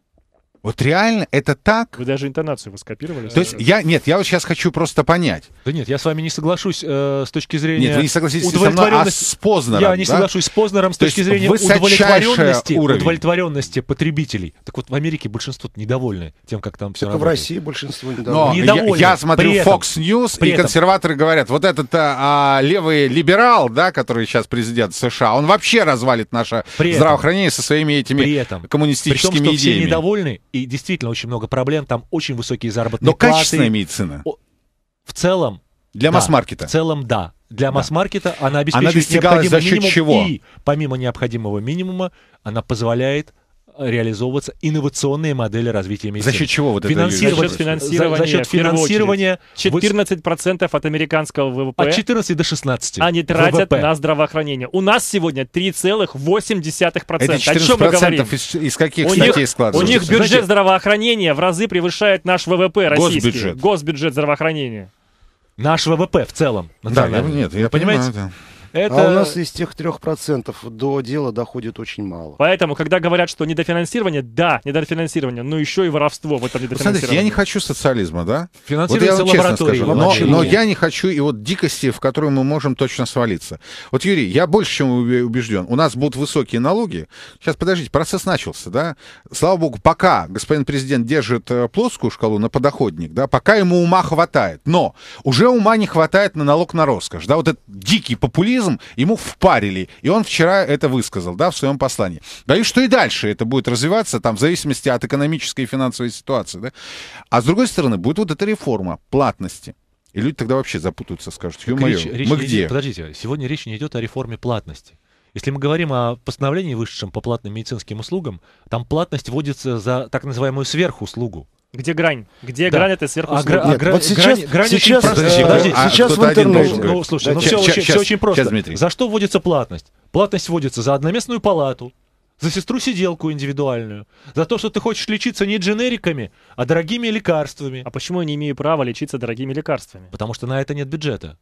Вот реально это так? Вы даже интонацию воскопировали. То есть я, нет, я вот сейчас хочу просто понять. Да нет, я с вами не соглашусь э, с точки зрения Нет, вы не согласитесь удовлетворенности... со мной, а с Познером. Я да? не соглашусь с Познером с То точки зрения удовлетворенности, удовлетворенности потребителей. Так вот в Америке большинство недовольны тем, как там все так работает. в России большинство недовольны. Но недовольны. Я, я смотрю при Fox News, при и этом. консерваторы говорят, вот этот а, а левый либерал, да, который сейчас президент США, он вообще развалит наше при здравоохранение этом. со своими этими при этом. коммунистическими при том, что идеями. Все недовольны и действительно очень много проблем, там очень высокие заработные Но платы. Но качественная медицина. В целом... Для да, масс-маркета. В целом, да. Для да. масс-маркета она обеспечивает она достигалась за счет минимум, чего? и помимо необходимого минимума она позволяет реализовываться инновационные модели развития медицины. За счет чего вот это? Финансировать, за счет финансирования. За, за счет финансирования. 14% от американского ВВП. От 14 до 16. Они тратят ВВП. на здравоохранение. У нас сегодня 3,8%. Это 14% О чем мы говорим? Из, из каких у статей складывается? У них бюджет Знаете, здравоохранения в разы превышает наш ВВП российский. Госбюджет. Госбюджет здравоохранения. Наш ВВП в целом. Да, я, нет, я понимаю. Да. Это... А у нас из тех 3% до дела доходит очень мало. Поэтому, когда говорят, что недофинансирование, да, недофинансирование, но еще и воровство в этом недофинансировании. Смотрите, я не хочу социализма, да? Финансируется вот я честно скажу, но, но я не хочу и вот дикости, в которую мы можем точно свалиться. Вот, Юрий, я больше чем убежден. У нас будут высокие налоги. Сейчас, подождите, процесс начался, да? Слава богу, пока господин президент держит э, плоскую шкалу на подоходник, да, пока ему ума хватает. Но уже ума не хватает на налог на роскошь, да? Вот этот дикий популизм марксизм ему впарили, и он вчера это высказал, да, в своем послании. Боюсь, что и дальше это будет развиваться, там, в зависимости от экономической и финансовой ситуации, да. А с другой стороны, будет вот эта реформа платности. И люди тогда вообще запутаются, скажут, ё речь, мы речь, где? Подождите, сегодня речь не идет о реформе платности. Если мы говорим о постановлении, вышедшем по платным медицинским услугам, там платность вводится за так называемую сверхуслугу. Где грань? Где да. грань этой сверху? А, а Нет, а, вот сейчас, грань, грань сейчас, очень подожди, подожди, а, сейчас в интернете. Ну, слушай, да, ну, щас, все, щас, очень, щас, все очень просто. Сейчас, за что вводится платность? Платность вводится за одноместную палату, за сестру-сиделку индивидуальную, за то, что ты хочешь лечиться не дженериками, а дорогими лекарствами. А почему я не имею права лечиться дорогими лекарствами? Потому что на это нет бюджета.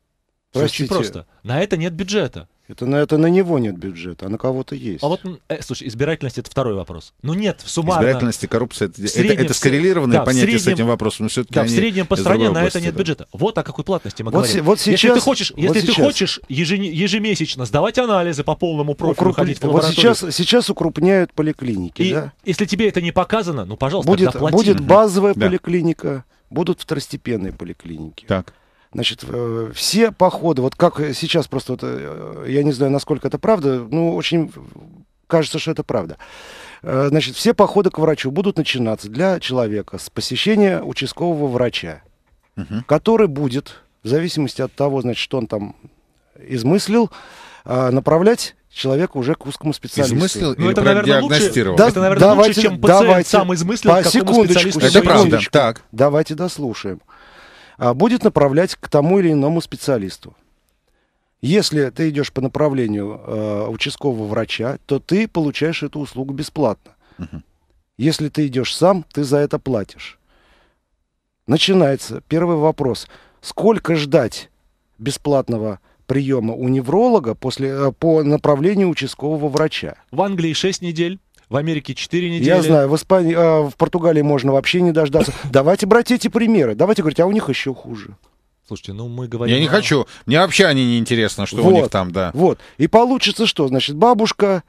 Простите. Очень просто. На это нет бюджета. Это на это на него нет бюджета, а на кого-то есть. А вот, э, слушай, избирательность это второй вопрос. Ну нет, суммарно. Избирательность и коррупция это, среднем, это, это скоррелированные да, понятия среднем, с этим вопросом. Но все-таки в среднем по стране на это нет да. бюджета. Вот о какой платности мы вот, говорим. Вот сейчас, если ты хочешь, вот если сейчас. ты хочешь ежемесячно сдавать анализы по полному профилю, Укруп... ходить в лабораторию. Вот сейчас, сейчас укрупняют поликлиники. И да? если тебе это не показано, ну пожалуйста, будет, плати. Будет базовая да. поликлиника, будут второстепенные поликлиники. Так. Значит, э, все походы, вот как сейчас просто, вот, э, я не знаю, насколько это правда, ну, очень кажется, что это правда. Э, значит, все походы к врачу будут начинаться для человека с посещения участкового врача, угу. который будет, в зависимости от того, значит, что он там измыслил, направлять человека уже к узкому специалисту. Измыслил ну, это, наверное, диагностировал. Лучше, да, это, наверное, давайте, лучше, чем пациент давайте, сам измыслил, по секундочку, секундочку, Это правда. Так. Давайте дослушаем. А, будет направлять к тому или иному специалисту. Если ты идешь по направлению э, участкового врача, то ты получаешь эту услугу бесплатно. Угу. Если ты идешь сам, ты за это платишь. Начинается первый вопрос. Сколько ждать бесплатного приема у невролога после, а, по направлению участкового врача? В Англии 6 недель в Америке 4 недели. Я знаю, в Испании, а, в Португалии можно вообще не дождаться. *coughs* Давайте брать эти примеры. Давайте говорить, а у них еще хуже. Слушайте, ну мы говорим... Я не о... хочу. Мне вообще они не интересно, что вот, у них там, да. Вот. И получится что? Значит, бабушка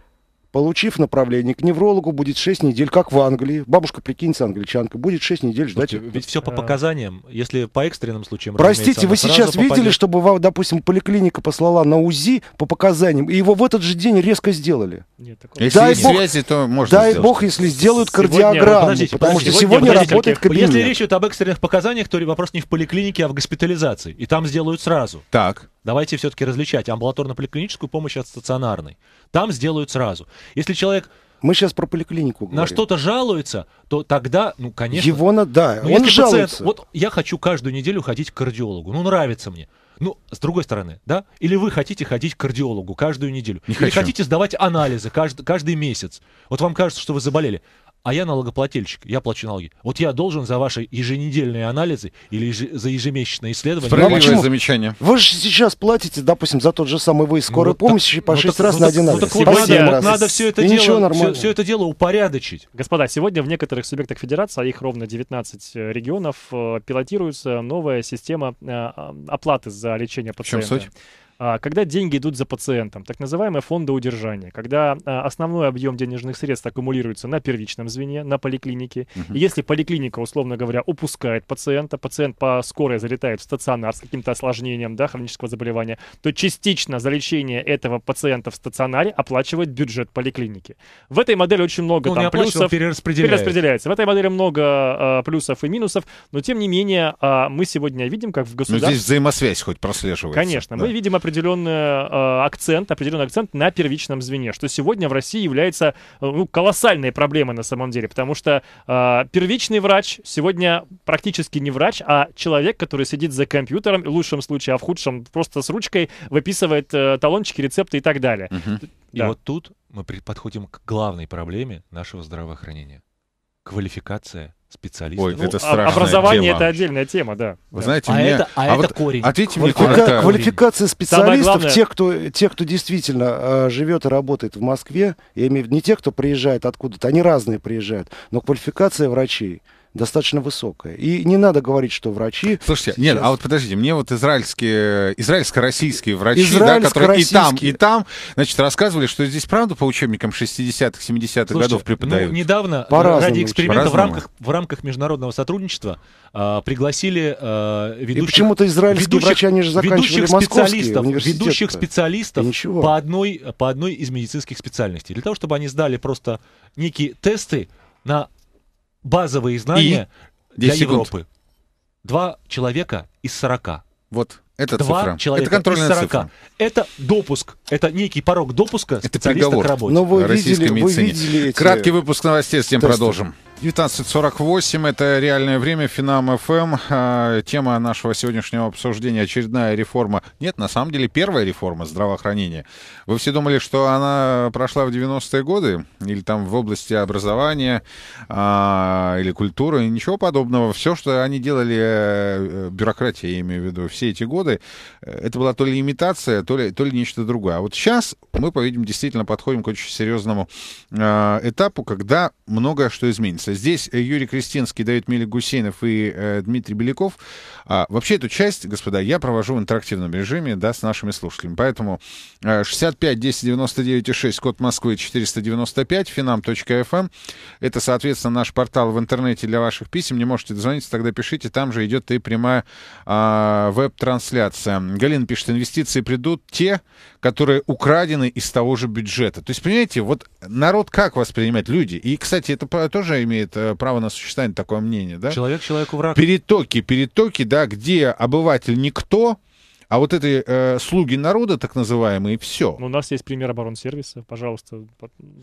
Получив направление к неврологу, будет 6 недель, как в Англии. Бабушка, прикиньте, англичанка, будет 6 недель ждать. Ведь, ведь все по показаниям, если по экстренным случаям. Простите, вы сейчас попадет... видели, чтобы допустим, поликлиника послала на УЗИ по показаниям, и его в этот же день резко сделали? Нет, такого... Если дай есть бог, связи, то можно Дай сделать. бог, если сделают сегодня, кардиограмму, подождите, потому подождите, что сегодня работает кабинет. Если речь идет об экстренных показаниях, то вопрос не в поликлинике, а в госпитализации. И там сделают сразу. Так. Давайте все-таки различать амбулаторно-поликлиническую помощь от стационарной там сделают сразу. Если человек мы сейчас про поликлинику говорим. На что-то жалуется, то тогда, ну, конечно... Его надо, да, ну, он жалуется. Пациент, вот я хочу каждую неделю ходить к кардиологу, ну, нравится мне. Ну, с другой стороны, да? Или вы хотите ходить к кардиологу каждую неделю? Не Или хочу. хотите сдавать анализы каждый, каждый месяц? Вот вам кажется, что вы заболели а я налогоплательщик, я плачу налоги. Вот я должен за ваши еженедельные анализы или еж... за ежемесячные исследования... Справедливое ну, а замечание. Вы же сейчас платите, допустим, за тот же самый выезд ну скорой ну, помощи так, по ну, 6 ну, раз ну, на один ну, анализ. Так, вот, надо, раз. надо все это, дело, все, все это дело упорядочить. Господа, сегодня в некоторых субъектах федерации, а их ровно 19 э, регионов, э, пилотируется новая система э, а, оплаты за лечение пациента. В чем суть? А, когда деньги идут за пациентом, так называемое фондоудержание, когда а, основной объем денежных средств аккумулируется на первичном звене, на поликлинике. И если поликлиника, условно говоря, упускает пациента, пациент по скорой залетает в стационар с каким-то осложнением да, хронического заболевания, то частично за лечение этого пациента в стационаре оплачивает бюджет поликлиники. В этой модели очень много ну, там, плюсов. Перераспределяется. Перераспределяется. В этой модели много а, плюсов и минусов, но тем не менее а, мы сегодня видим, как в ну, государстве... Но здесь взаимосвязь хоть прослеживается. Конечно. Да. Мы видим определенные определенный э, акцент, определенный акцент на первичном звене, что сегодня в России является э, ну, колоссальной проблемой на самом деле, потому что э, первичный врач сегодня практически не врач, а человек, который сидит за компьютером, в лучшем случае, а в худшем просто с ручкой выписывает э, талончики, рецепты и так далее. Угу. Да. И вот тут мы подходим к главной проблеме нашего здравоохранения. Квалификация специалистов. Ой, ну, это а страшная Образование тема. это отдельная тема, да. Вы да. знаете, а мне... это, а, а это вот корень. Ответьте мне, коротко. Квалификация специалистов, главное... тех, кто, тех, кто действительно э, живет и работает в Москве, я имею в виду не те, кто приезжает откуда-то, они разные приезжают, но квалификация врачей – достаточно высокая. И не надо говорить, что врачи... Слушайте, сейчас... нет, а вот подождите, мне вот израильские, израильско-российские врачи, израильско да, которые и там, и там, значит, рассказывали, что здесь правда по учебникам 60-х, 70-х годов преподают. Ну, недавно ради эксперимента в рамках, в рамках международного сотрудничества э, пригласили э, ведущих... И почему-то израильские врачи, они же заканчивали ведущих специалистов, ведущих специалистов по одной, по одной из медицинских специальностей. Для того, чтобы они сдали просто некие тесты на базовые знания И? для секунд. Европы. Два человека из сорока. Вот. Это два цифра. человека это контрольная из 40. Цифра. Это допуск, это некий порог допуска это приговор. к работе. Но вы российской видели, медицине. Вы видели эти... Краткий выпуск новостей, затем Тесты. продолжим. 19.48, это реальное время, Финам ФМ. Эм. А, тема нашего сегодняшнего обсуждения, очередная реформа. Нет, на самом деле первая реформа здравоохранения. Вы все думали, что она прошла в 90-е годы, или там в области образования, а, или культуры, ничего подобного. Все, что они делали, э, э, бюрократия, я имею в виду, все эти годы, годы, э, это была то ли имитация, то ли, то ли нечто другое. А вот сейчас мы, по-видимому, действительно подходим к очень серьезному э, этапу, когда многое что изменится. Здесь э, Юрий Кристинский, Давид Милик Гусейнов и э, Дмитрий Беляков. А, вообще эту часть, господа, я провожу в интерактивном режиме да, с нашими слушателями. Поэтому э, 65 10 99 6, код Москвы 495, finam.fm. Эм. Это, соответственно, наш портал в интернете для ваших писем. Не можете дозвониться, тогда пишите. Там же идет и прямая э, веб-трансляция трансляция. Галина пишет, инвестиции придут те, которые украдены из того же бюджета. То есть, понимаете, вот народ как воспринимать люди? И, кстати, это тоже имеет э, право на существование такое мнение, да? Человек человеку враг. Перетоки, перетоки, да, где обыватель никто, а вот эти э, слуги народа, так называемые, все. Ну, у нас есть пример оборонсервиса, пожалуйста.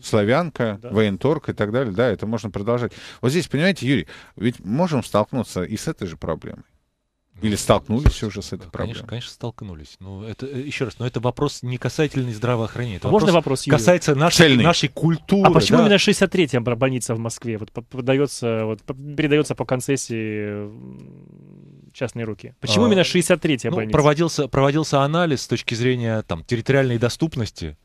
Славянка, да. военторг и так далее, да, это можно продолжать. Вот здесь, понимаете, Юрий, ведь можем столкнуться и с этой же проблемой. Или столкнулись уже с этой проблемой? Конечно, конечно, столкнулись. Но ну, это, э, еще раз, но это вопрос не касательный здравоохранения. Это а вопрос можно вопрос, Юрий? Касается нашей, нашей культуры. А почему да? именно 63-я больница в Москве вот, подается, вот, передается по концессии частные руки? Почему а, именно 63-я ну, больница? Проводился, проводился анализ с точки зрения там, территориальной доступности.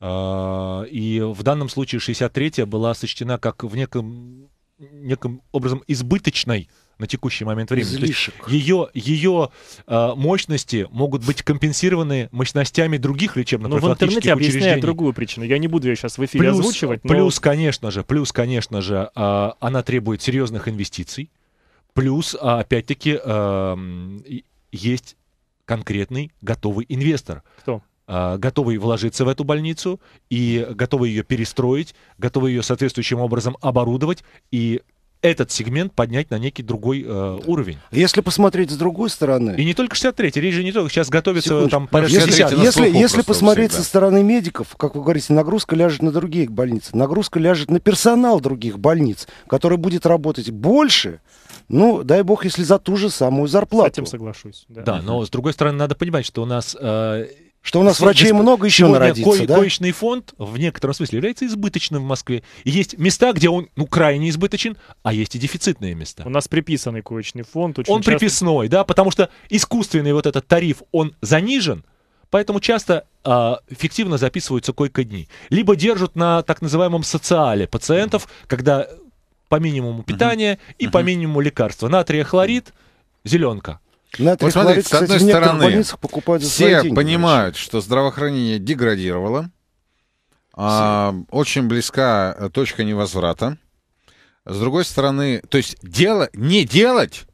А, и в данном случае 63-я была сочтена как в неком, неком образом избыточной на текущий момент времени. Излишек. Ее, ее э, мощности могут быть компенсированы мощностями других лечебных но ну, в интернете объясняют другую причину. Я не буду ее сейчас в эфире плюс, озвучивать. Но... Плюс, конечно же, плюс, конечно же, а, она требует серьезных инвестиций. Плюс, а, опять-таки, а, есть конкретный готовый инвестор. Кто? готовый вложиться в эту больницу и готовы ее перестроить, готовы ее соответствующим образом оборудовать и этот сегмент поднять на некий другой э, уровень. Если посмотреть с другой стороны... И не только 63-й, речь же не только, сейчас готовится Секундочку. там порядка Если, 60 если, если посмотреть всегда. со стороны медиков, как вы говорите, нагрузка ляжет на другие больницы, нагрузка ляжет на персонал других больниц, который будет работать больше, ну, дай бог, если за ту же самую зарплату. С этим соглашусь. Да, да но с другой стороны, надо понимать, что у нас... Э, что у нас врачей много еще народится, ко- да? Коечный фонд в некотором смысле является избыточным в Москве. И есть места, где он ну, крайне избыточен, а есть и дефицитные места. У нас приписанный коечный фонд. Очень он часто... приписной, да, потому что искусственный вот этот тариф, он занижен, поэтому часто э, фиктивно записываются койко-дни. Либо держат на так называемом социале пациентов, когда по минимуму питания uh-huh. и uh-huh. по минимуму лекарства. Натрия хлорид, зеленка. Натрий вот смотрите, хлорид, с одной стороны, покупают за все деньги, понимают, вообще. что здравоохранение деградировало, а, очень близка э, точка невозврата. С другой стороны, то есть дело, не делать,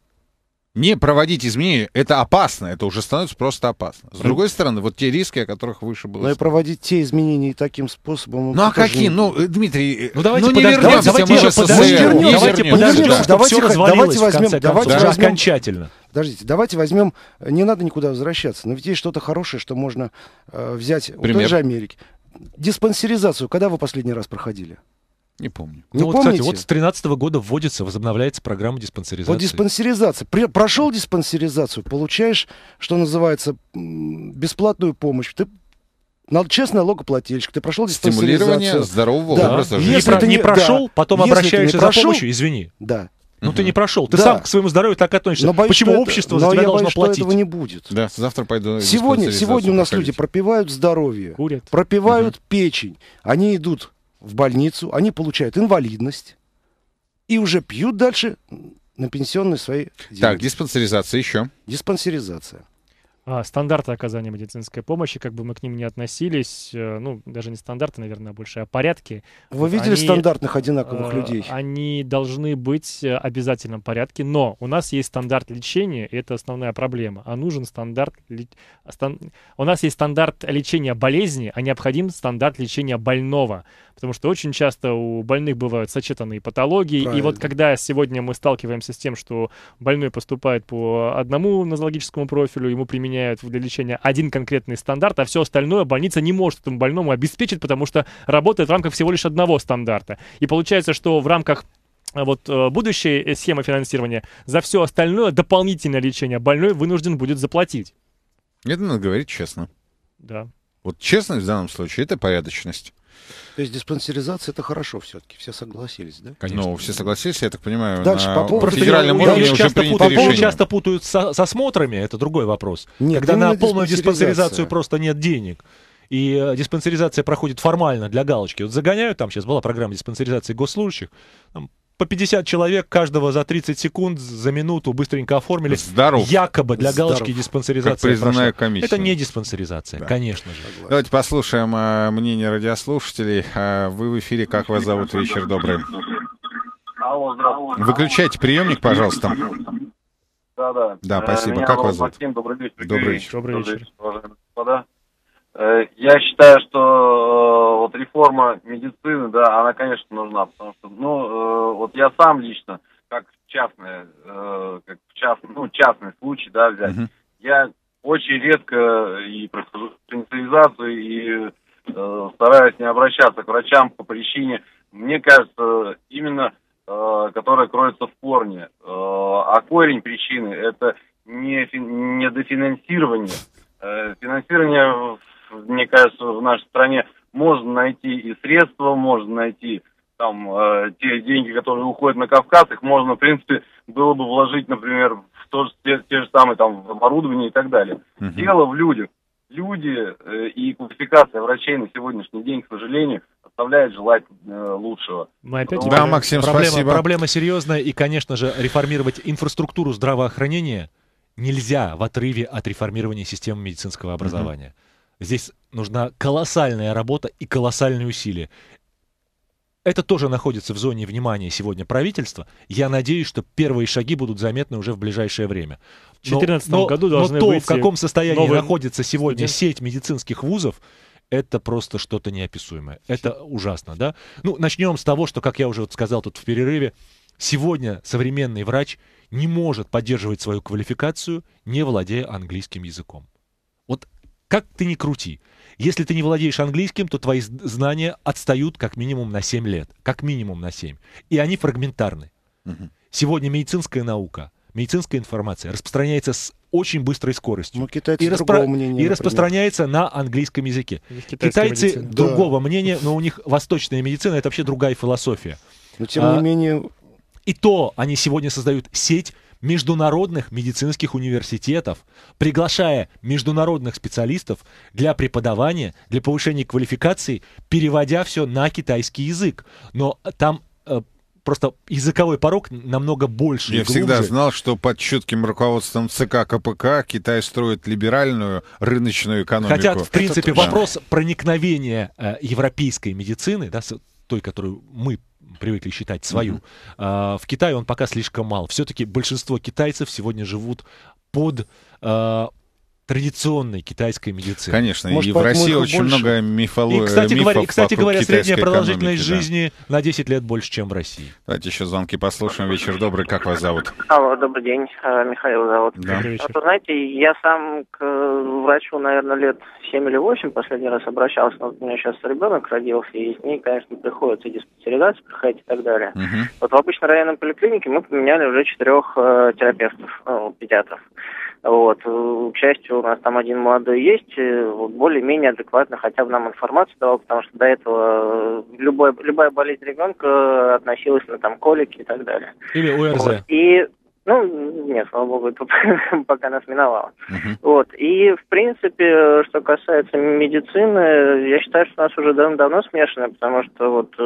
не проводить изменения, это опасно, это уже становится просто опасно. С другой стороны, вот те риски, о которых выше было. Но и проводить те изменения и таким способом. Ну а какие? Ну, Дмитрий, э, ну давайте ну, не подождем, вернемся, давайте мы же подождем, давайте подождем, да. давайте, все развалилось давайте возьмем, в конце концов, давайте да. возьмем, окончательно подождите, давайте возьмем, не надо никуда возвращаться, но ведь есть что-то хорошее, что можно э, взять Пример. у той же Америки. Диспансеризацию, когда вы последний раз проходили? Не помню. Не ну, помните? вот, кстати, вот с 2013 -го года вводится, возобновляется программа диспансеризации. Вот диспансеризация. При, прошел диспансеризацию, получаешь, что называется, бесплатную помощь. Ты честный налогоплательщик, ты прошел диспансеризацию. Стимулирование здорового да. образа жизни. Если, если ты не, не прошел, да. потом если обращаешься не прошел, за помощью, извини. Да. Ну, ты не прошел. Ты да. сам к своему здоровью так относишься. Но боюсь, Почему общество это... за тебя я должно боюсь, платить? Что этого не будет. Да, завтра пойду. Сегодня, сегодня у нас люди пропивают здоровье, Курят. пропивают угу. печень. Они идут в больницу, они получают инвалидность и уже пьют дальше на пенсионные свои деньги. Так, диспансеризация еще. Диспансеризация. А, стандарты оказания медицинской помощи, как бы мы к ним не относились, э, ну, даже не стандарты, наверное, а больше, а порядки. Вы видели они, стандартных одинаковых э, людей? Они должны быть э, в обязательном порядке, но у нас есть стандарт лечения, и это основная проблема. А нужен стандарт... Стан, у нас есть стандарт лечения болезни, а необходим стандарт лечения больного, потому что очень часто у больных бывают сочетанные патологии, Правильно. и вот когда сегодня мы сталкиваемся с тем, что больной поступает по одному нозологическому профилю, ему применяют применяют для лечения один конкретный стандарт, а все остальное больница не может этому больному обеспечить, потому что работает в рамках всего лишь одного стандарта. И получается, что в рамках э, вот э, будущей э, схемы финансирования за все остальное дополнительное лечение больной вынужден будет заплатить. Это надо говорить честно. Да. Вот честность в данном случае — это порядочность. То есть диспансеризация это хорошо все-таки, все согласились, да? Конечно. Ну, все согласились, я так понимаю, Дальше, на по поводу... федеральном уровне я уже принято пут... решение. часто путают со, со смотрами, это другой вопрос. Нет, Когда на полную диспансеризацию просто нет денег. И э, диспансеризация проходит формально для галочки. Вот загоняют, там сейчас была программа диспансеризации госслужащих, там по 50 человек, каждого за 30 секунд, за минуту быстренько оформили. Здоров. Якобы для Здоров. галочки диспансеризация. Как признанная прошла. комиссия. Это не диспансеризация, да. конечно же. Согласен. Давайте послушаем а, мнение радиослушателей. А, вы в эфире, как вас зовут? Вечер добрый. здравствуйте. Выключайте приемник, пожалуйста. Да, да. Да, спасибо. Э, меня как вас зовут? Максим, добрый вечер. Добрый вечер. Добрый вечер. Добрый господа. Я считаю, что вот реформа медицины, да, она, конечно, нужна, потому что я сам лично, как частное, э, как в част, ну, частный случай, да, взять, uh-huh. я очень редко и прохожу специализацию, и э, стараюсь не обращаться к врачам по причине, мне кажется, именно э, которая кроется в корне. Э, а корень причины это не, недофинансирование. Э, финансирование, мне кажется, в нашей стране можно найти и средства, можно найти которые уходят на Кавказ, их можно, в принципе, было бы вложить, например, в то же, те, те же самые там оборудование и так далее. Uh-huh. Дело в людях. Люди э, и квалификация врачей на сегодняшний день, к сожалению, оставляет желать э, лучшего. Мы опять да, говорим, Максим, проблема, спасибо. Проблема серьезная, и, конечно же, реформировать инфраструктуру здравоохранения нельзя в отрыве от реформирования системы медицинского образования. Угу. Здесь нужна колоссальная работа и колоссальные усилия. Это тоже находится в зоне внимания сегодня правительства. Я надеюсь, что первые шаги будут заметны уже в ближайшее время. В 2014 году должны но то, выйти в каком состоянии новые... находится сегодня сеть медицинских вузов, это просто что-то неописуемое. Это ужасно, да? Ну, начнем с того, что, как я уже вот сказал тут в перерыве, сегодня современный врач не может поддерживать свою квалификацию, не владея английским языком. Вот как ты ни крути, если ты не владеешь английским, то твои знания отстают как минимум на 7 лет. Как минимум на 7. И они фрагментарны. Угу. Сегодня медицинская наука, медицинская информация распространяется с очень быстрой скоростью. Ну, китайцы и, распро... мнения, и например. распространяется на английском языке. Китайцы медицина. другого да. мнения, но у них восточная медицина это вообще другая философия. Но тем а, не менее. И то они сегодня создают сеть международных медицинских университетов, приглашая международных специалистов для преподавания, для повышения квалификации, переводя все на китайский язык. Но там э, просто языковой порог намного больше. Я всегда знал, что под четким руководством ЦК КПК Китай строит либеральную рыночную экономику. Хотя, в принципе, Это... вопрос да. проникновения э, европейской медицины, да, той, которую мы привыкли считать свою. Mm-hmm. А, в Китае он пока слишком мал. Все-таки большинство китайцев сегодня живут под а, традиционной китайской медицины. Конечно, Может, и в России очень много мифологии. и, кстати, мифов говоря, кстати говоря, средняя продолжительность экономики, жизни на 10 лет больше, чем в России. Давайте еще звонки послушаем. Вечер добрый, как вас зовут? Алло, добрый день, а, Михаил зовут. Да. Добрый вечер. Вот, а знаете, я сам к э, врачу, наверное, лет 7 или 8 последний раз обращался, но вот у меня сейчас ребенок родился, и с ней, конечно, приходится диспансеризация проходить и так далее. Угу. Вот в обычной районной поликлинике мы поменяли уже четырех э, терапевтов, э, педиатров. Вот. Э, к счастью, у нас там один молодой есть, э, вот, более-менее адекватно хотя бы нам информацию давал, потому что до этого э, любая, любая болезнь ребенка относилась на там колики и так далее. Или ОРЗ. Вот. И ну, нет, слава богу, это *laughs* пока нас миновало. Uh-huh. Вот. И, в принципе, что касается медицины, я считаю, что у нас уже давно-давно смешано, потому что вот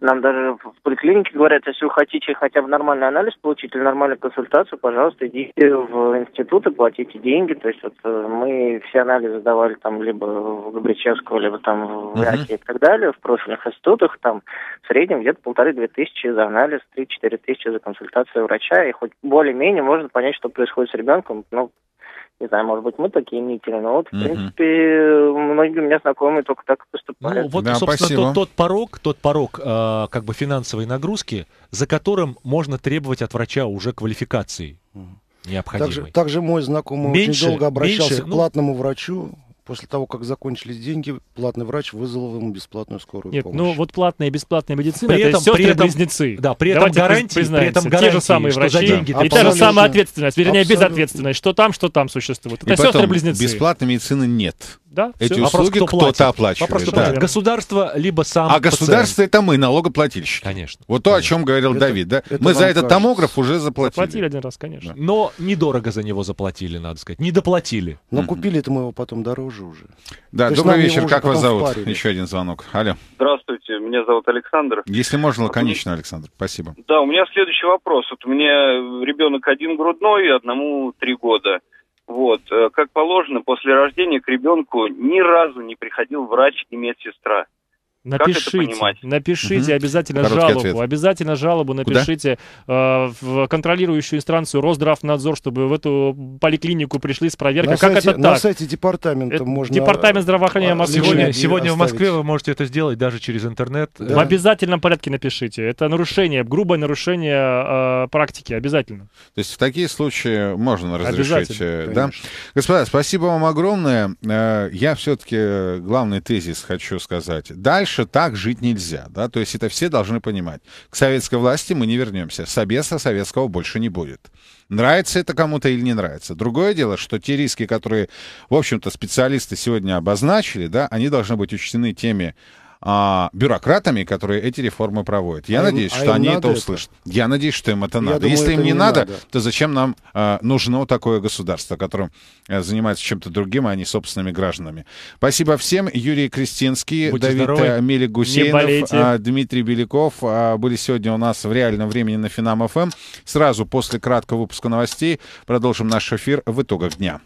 нам даже в поликлинике говорят, если вы хотите хотя бы нормальный анализ получить или нормальную консультацию, пожалуйста, идите в институт и платите деньги. То есть вот э, мы все анализы давали там либо в Габричевского, либо там в Ряке uh-huh. и так далее, в профильных институтах, там в среднем где-то полторы-две тысячи за анализ, три-четыре тысячи за консультацию врача, и хоть более-менее можно понять, что происходит с ребенком, ну, не знаю, может быть, мы такие митили, но вот, в принципе, многие у меня знакомые только так и поступают. Ну, вот, да, собственно, тот, тот порог, тот порог э, как бы финансовой нагрузки, за которым можно требовать от врача уже квалификации необходимой. Также, также мой знакомый меньше, очень долго обращался меньше, к ну, платному ну, врачу. После того, как закончились деньги, платный врач вызвал ему бесплатную скорую Нет, помощь. ну вот платная и бесплатная медицина при это этом, сестры близнецы. Да, при этом Давайте гарантии, признаемся, при этом гарантии, те же самые врачи за деньги, да, и та же самая ответственность, вернее абсолютно. безответственность, что там, что там существует. Это сестры близнецы. Бесплатной медицины нет. Да, Эти все. услуги кто кто-то оплачивает. Вопрос, да. Государство либо сам А пациент. государство это мы, налогоплательщики. Конечно. Вот то, конечно. о чем говорил это, Давид, да? Это мы за этот кажется. томограф уже заплатили. Заплатили один раз, конечно. Да. Но недорого за него заплатили, надо сказать. Не доплатили. Но mm-hmm. купили это мы его потом дороже позже уже. Да, То добрый вечер, как вас зовут? Впарили. Еще один звонок. Алло. Здравствуйте, меня зовут Александр. Если можно, лаконично, Александр, спасибо. Да, у меня следующий вопрос. Вот у меня э, ребенок один грудной, одному три года. Вот, э, как положено, после рождения к ребенку ни разу не приходил врач и медсестра. Напишите, напишите угу. обязательно Короткий жалобу, ответ. обязательно жалобу напишите э, в контролирующую инстанцию Росздравнадзор, чтобы в эту поликлинику пришли с проверкой. На как сайте, это так? На сайте департамента это можно. Департамент здравоохранения а, Москвы. Сегодня, сегодня в Москве вы можете это сделать даже через интернет. Да. В обязательном порядке напишите. Это нарушение, грубое нарушение э, практики, обязательно. То есть в такие случаи можно разрешить, э, да? Конечно. Господа, спасибо вам огромное. Э, я все-таки э, главный тезис хочу сказать. Дальше дальше так жить нельзя, да, то есть это все должны понимать. К советской власти мы не вернемся, собеса советского больше не будет. Нравится это кому-то или не нравится. Другое дело, что те риски, которые, в общем-то, специалисты сегодня обозначили, да, они должны быть учтены теми а, бюрократами, которые эти реформы проводят. Я а надеюсь, а им, что а они это услышат. Это? Я надеюсь, что им это надо. Думаю, Если это им не, не надо, надо, то зачем нам а, нужно такое государство, которое э, занимается чем-то другим, а не собственными гражданами. Спасибо всем. Юрий Кристинский, Будьте Давид здоровы. Э, Мелик Гусейнов, а, Дмитрий Беляков а, были сегодня у нас в реальном времени на Финам ФМ. Сразу после краткого выпуска новостей продолжим наш эфир в итогах дня.